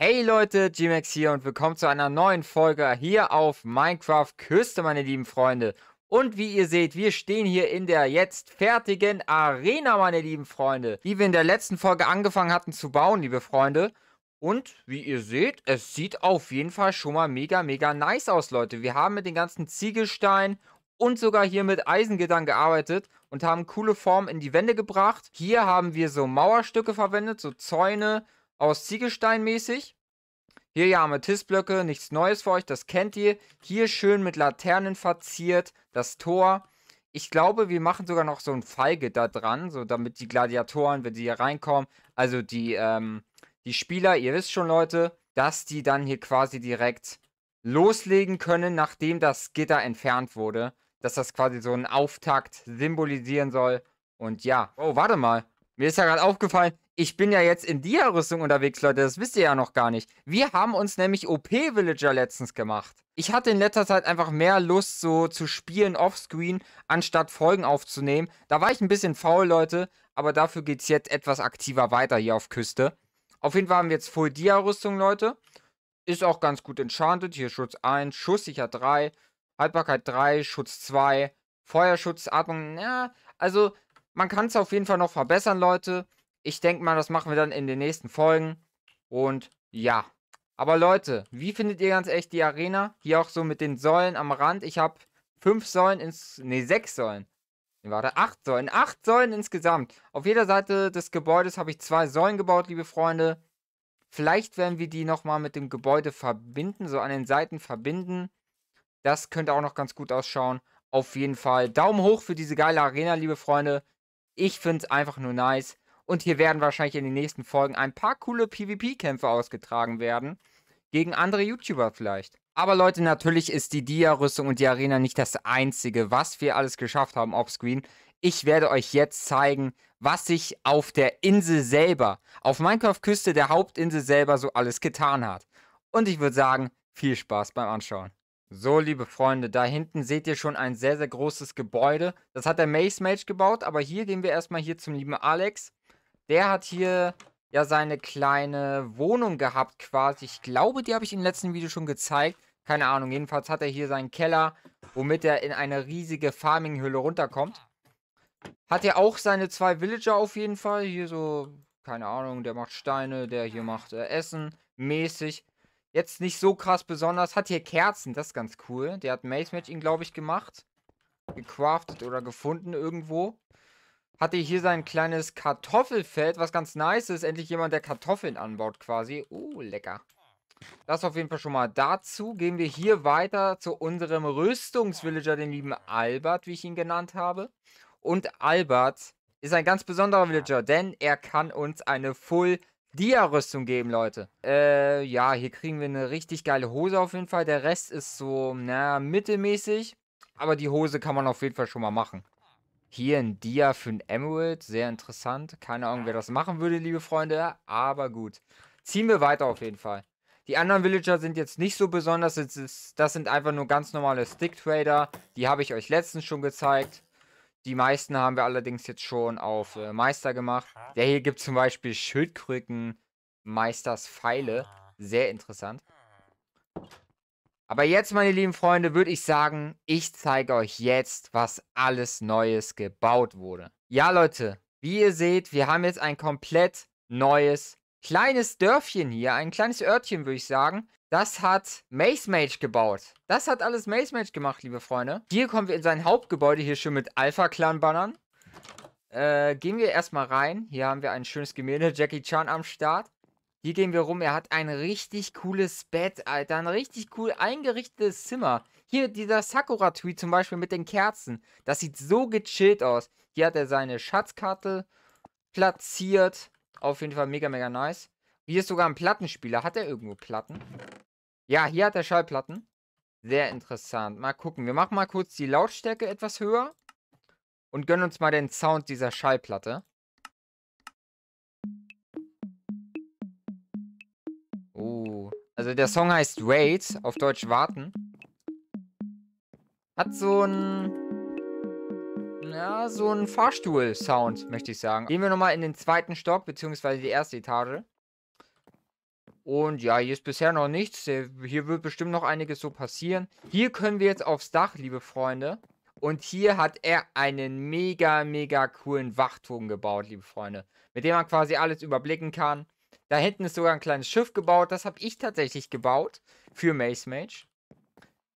Hey Leute, GMAX hier und willkommen zu einer neuen Folge hier auf Minecraft Küste, meine lieben Freunde. Und wie ihr seht, wir stehen hier in der jetzt fertigen Arena, meine lieben Freunde, die wir in der letzten Folge angefangen hatten zu bauen, liebe Freunde. Und wie ihr seht, es sieht auf jeden Fall schon mal mega, mega nice aus, Leute. Wir haben mit den ganzen Ziegelsteinen und sogar hier mit Eisengittern gearbeitet und haben coole Formen in die Wände gebracht. Hier haben wir so Mauerstücke verwendet, so Zäune, aus Ziegelstein mäßig. Hier ja Amethystblöcke, nichts Neues für euch, das kennt ihr. Hier schön mit Laternen verziert, das Tor. Ich glaube, wir machen sogar noch so ein Fallgitter dran, so damit die Gladiatoren, wenn die hier reinkommen, also die, ähm, die Spieler, ihr wisst schon, Leute, dass die dann hier quasi direkt loslegen können, nachdem das Gitter entfernt wurde. Dass das quasi so einen Auftakt symbolisieren soll. Und ja. Oh, warte mal. Mir ist ja gerade aufgefallen, ich bin ja jetzt in Dia-Rüstung unterwegs, Leute, das wisst ihr ja noch gar nicht. Wir haben uns nämlich OP-Villager letztens gemacht. Ich hatte in letzter Zeit einfach mehr Lust, so zu spielen offscreen, anstatt Folgen aufzunehmen. Da war ich ein bisschen faul, Leute, aber dafür geht es jetzt etwas aktiver weiter hier auf Küste. Auf jeden Fall haben wir jetzt Full Dia-Rüstung, Leute. Ist auch ganz gut enchanted. Hier Schutz 1, Schusssicher 3, Haltbarkeit 3, Schutz 2, Feuerschutz, Atmung, ja. Also, man kann es auf jeden Fall noch verbessern, Leute ich denke mal, das machen wir dann in den nächsten Folgen. Und ja. Aber Leute, wie findet ihr ganz echt die Arena? Hier auch so mit den Säulen am Rand. Ich habe fünf Säulen ins. Ne, sechs Säulen. Warte, acht Säulen. Acht Säulen insgesamt. Auf jeder Seite des Gebäudes habe ich zwei Säulen gebaut, liebe Freunde. Vielleicht werden wir die nochmal mit dem Gebäude verbinden, so an den Seiten verbinden. Das könnte auch noch ganz gut ausschauen. Auf jeden Fall Daumen hoch für diese geile Arena, liebe Freunde. Ich finde es einfach nur nice. Und hier werden wahrscheinlich in den nächsten Folgen ein paar coole PvP-Kämpfe ausgetragen werden. Gegen andere YouTuber vielleicht. Aber Leute, natürlich ist die Dia-Rüstung und die Arena nicht das einzige, was wir alles geschafft haben offscreen. Ich werde euch jetzt zeigen, was sich auf der Insel selber, auf Minecraft-Küste der Hauptinsel selber so alles getan hat. Und ich würde sagen, viel Spaß beim Anschauen. So, liebe Freunde, da hinten seht ihr schon ein sehr, sehr großes Gebäude. Das hat der Mace Mage gebaut, aber hier gehen wir erstmal hier zum lieben Alex. Der hat hier ja seine kleine Wohnung gehabt quasi. Ich glaube, die habe ich im letzten Video schon gezeigt. Keine Ahnung, jedenfalls hat er hier seinen Keller, womit er in eine riesige farming hülle runterkommt. Hat er auch seine zwei Villager auf jeden Fall. Hier so, keine Ahnung, der macht Steine, der hier macht äh, Essen, mäßig. Jetzt nicht so krass besonders. Hat hier Kerzen, das ist ganz cool. Der hat Maze Match ihn, glaube ich, gemacht. Gecraftet oder gefunden irgendwo hatte hier sein kleines Kartoffelfeld, was ganz nice ist. Endlich jemand, der Kartoffeln anbaut quasi. Oh, lecker. Das auf jeden Fall schon mal dazu. Gehen wir hier weiter zu unserem Rüstungsvillager, den lieben Albert, wie ich ihn genannt habe. Und Albert ist ein ganz besonderer Villager, denn er kann uns eine Full Dia-Rüstung geben, Leute. Äh, ja, hier kriegen wir eine richtig geile Hose auf jeden Fall. Der Rest ist so, na, mittelmäßig. Aber die Hose kann man auf jeden Fall schon mal machen. Hier ein Dia für ein Emerald, sehr interessant. Keine Ahnung, wer das machen würde, liebe Freunde, aber gut. Ziehen wir weiter auf jeden Fall. Die anderen Villager sind jetzt nicht so besonders, das sind einfach nur ganz normale Stick-Trader. Die habe ich euch letztens schon gezeigt. Die meisten haben wir allerdings jetzt schon auf äh, Meister gemacht. Der hier gibt zum Beispiel Schildkrücken Meisters Pfeile. Ah. Sehr interessant. Aber jetzt, meine lieben Freunde, würde ich sagen, ich zeige euch jetzt, was alles Neues gebaut wurde. Ja, Leute, wie ihr seht, wir haben jetzt ein komplett neues kleines Dörfchen hier, ein kleines Örtchen, würde ich sagen. Das hat Mace Mage gebaut. Das hat alles Mace Mage gemacht, liebe Freunde. Hier kommen wir in sein Hauptgebäude, hier schön mit Alpha-Clan-Bannern. Äh, gehen wir erstmal rein. Hier haben wir ein schönes Gemälde, Jackie Chan am Start. Hier gehen wir rum. Er hat ein richtig cooles Bett, Alter. Ein richtig cool eingerichtetes Zimmer. Hier dieser Sakura-Tweet zum Beispiel mit den Kerzen. Das sieht so gechillt aus. Hier hat er seine Schatzkarte platziert. Auf jeden Fall mega, mega nice. Hier ist sogar ein Plattenspieler. Hat er irgendwo Platten? Ja, hier hat er Schallplatten. Sehr interessant. Mal gucken. Wir machen mal kurz die Lautstärke etwas höher. Und gönnen uns mal den Sound dieser Schallplatte. Also der Song heißt Wait, auf Deutsch warten. Hat so ein... Ja, so ein Fahrstuhl-Sound, möchte ich sagen. Gehen wir nochmal in den zweiten Stock, beziehungsweise die erste Etage. Und ja, hier ist bisher noch nichts. Äh, hier wird bestimmt noch einiges so passieren. Hier können wir jetzt aufs Dach, liebe Freunde. Und hier hat er einen mega, mega coolen Wachturm gebaut, liebe Freunde. Mit dem man quasi alles überblicken kann. Da hinten ist sogar ein kleines Schiff gebaut. Das habe ich tatsächlich gebaut für Mace Mage.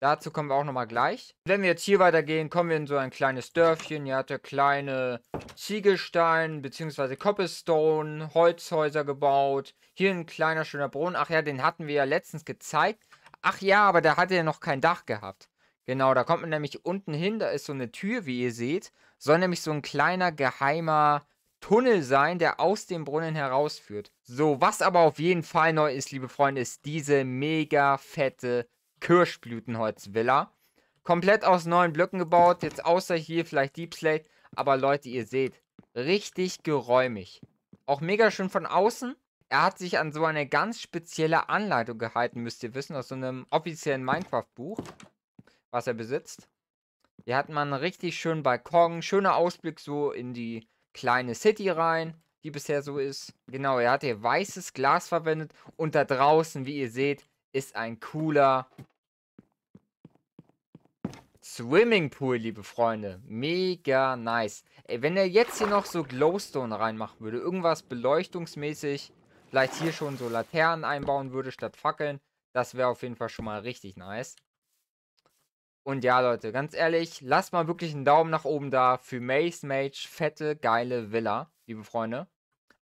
Dazu kommen wir auch nochmal gleich. Wenn wir jetzt hier weitergehen, kommen wir in so ein kleines Dörfchen. Hier hat er kleine Ziegelstein bzw. Cobblestone, Holzhäuser gebaut. Hier ein kleiner schöner Brunnen. Ach ja, den hatten wir ja letztens gezeigt. Ach ja, aber da hat er noch kein Dach gehabt. Genau, da kommt man nämlich unten hin, da ist so eine Tür, wie ihr seht. Soll nämlich so ein kleiner geheimer Tunnel sein, der aus dem Brunnen herausführt. So, was aber auf jeden Fall neu ist, liebe Freunde, ist diese mega fette Kirschblütenholzvilla. Komplett aus neuen Blöcken gebaut, jetzt außer hier vielleicht Deep Slate. Aber Leute, ihr seht, richtig geräumig. Auch mega schön von außen. Er hat sich an so eine ganz spezielle Anleitung gehalten, müsst ihr wissen, aus so einem offiziellen Minecraft-Buch, was er besitzt. Hier hat man einen richtig schönen Balkon, schöner Ausblick so in die kleine City rein die bisher so ist. Genau, er hat hier weißes Glas verwendet und da draußen, wie ihr seht, ist ein cooler Swimmingpool, liebe Freunde. Mega nice. Ey, wenn er jetzt hier noch so Glowstone reinmachen würde, irgendwas beleuchtungsmäßig, vielleicht hier schon so Laternen einbauen würde statt Fackeln, das wäre auf jeden Fall schon mal richtig nice. Und ja, Leute, ganz ehrlich, lasst mal wirklich einen Daumen nach oben da für Maze Mage, fette, geile Villa liebe Freunde.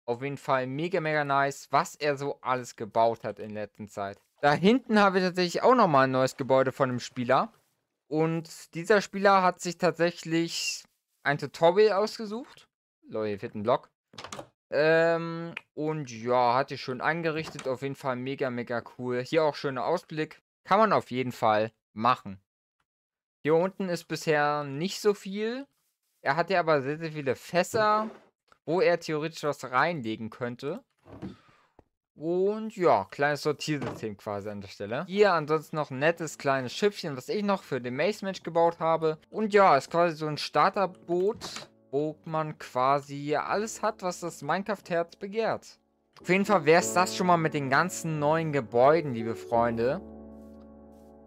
Auf jeden Fall mega, mega nice, was er so alles gebaut hat in letzter Zeit. Da hinten habe ich tatsächlich auch nochmal ein neues Gebäude von einem Spieler. Und dieser Spieler hat sich tatsächlich ein Tutorial ausgesucht. Leute, hier fehlt ein Block. Ähm, und ja, hat ich schön eingerichtet. Auf jeden Fall mega, mega cool. Hier auch schöner Ausblick. Kann man auf jeden Fall machen. Hier unten ist bisher nicht so viel. Er hatte aber sehr, sehr viele Fässer wo er theoretisch was reinlegen könnte. Und ja, kleines Sortiersystem quasi an der Stelle. Hier ansonsten noch ein nettes kleines Schiffchen, was ich noch für den Mace Match gebaut habe. Und ja, ist quasi so ein Starterboot, wo man quasi alles hat, was das Minecraft-Herz begehrt. Auf jeden Fall wäre es das schon mal mit den ganzen neuen Gebäuden, liebe Freunde.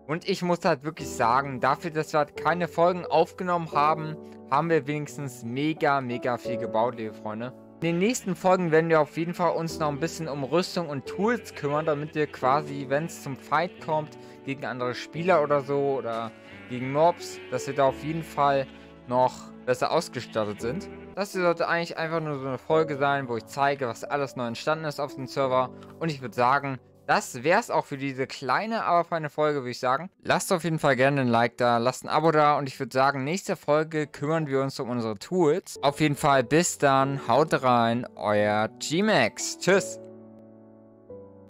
Und ich muss halt wirklich sagen, dafür, dass wir halt keine Folgen aufgenommen haben, haben wir wenigstens mega, mega viel gebaut, liebe Freunde. In den nächsten Folgen werden wir auf jeden Fall uns noch ein bisschen um Rüstung und Tools kümmern, damit wir quasi, wenn es zum Fight kommt, gegen andere Spieler oder so oder gegen Mobs, dass wir da auf jeden Fall noch besser ausgestattet sind. Das hier sollte eigentlich einfach nur so eine Folge sein, wo ich zeige, was alles neu entstanden ist auf dem Server. Und ich würde sagen, das wäre es auch für diese kleine, aber feine Folge, würde ich sagen. Lasst auf jeden Fall gerne ein Like da, lasst ein Abo da und ich würde sagen, nächste Folge kümmern wir uns um unsere Tools. Auf jeden Fall bis dann, haut rein, euer G-Max. Tschüss.